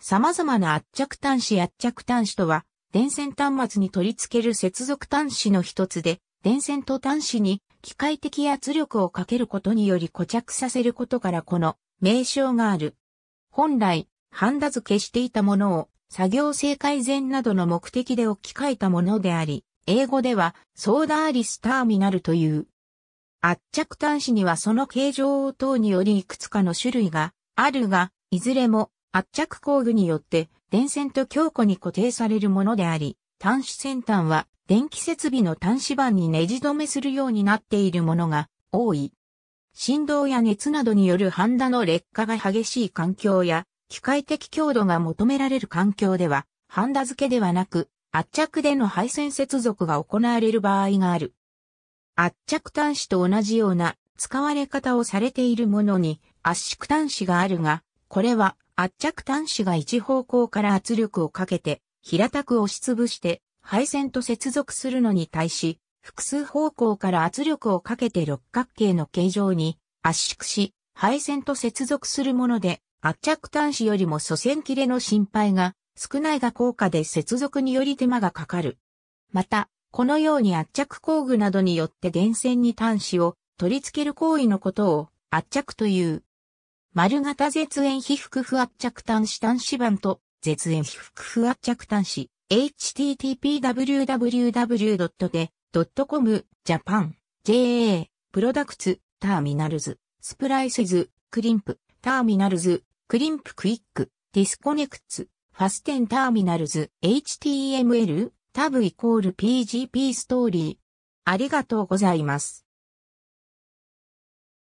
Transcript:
様々な圧着端子圧着端子とは、電線端末に取り付ける接続端子の一つで、電線と端子に機械的圧力をかけることにより固着させることからこの名称がある。本来、ハンダ付けしていたものを作業性改善などの目的で置き換えたものであり、英語ではソーダーリスターミナルという。圧着端子にはその形状等によりいくつかの種類があるが、いずれも圧着工具によって電線と強固に固定されるものであり、端子先端は電気設備の端子板にネジ止めするようになっているものが多い。振動や熱などによるハンダの劣化が激しい環境や機械的強度が求められる環境では、ハンダ付けではなく、圧着での配線接続が行われる場合がある。圧着端子と同じような使われ方をされているものに圧縮端子があるが、これは圧着端子が一方向から圧力をかけて、平たく押しつぶして配線と接続するのに対し、複数方向から圧力をかけて六角形の形状に圧縮し、配線と接続するもので、圧着端子よりも祖先切れの心配が少ないが効果で接続により手間がかかる。また、このように圧着工具などによって電線に端子を取り付ける行為のことを圧着という。丸型絶縁被覆不圧着端子端子版と絶縁被覆不圧着端子 http://www.de.com Japan JA Products Terminals Splices Crimp Terminals Crimp Quick Disconnects Fasten Terminals HTML Tab イコール PGP ストーリーありがとうございます。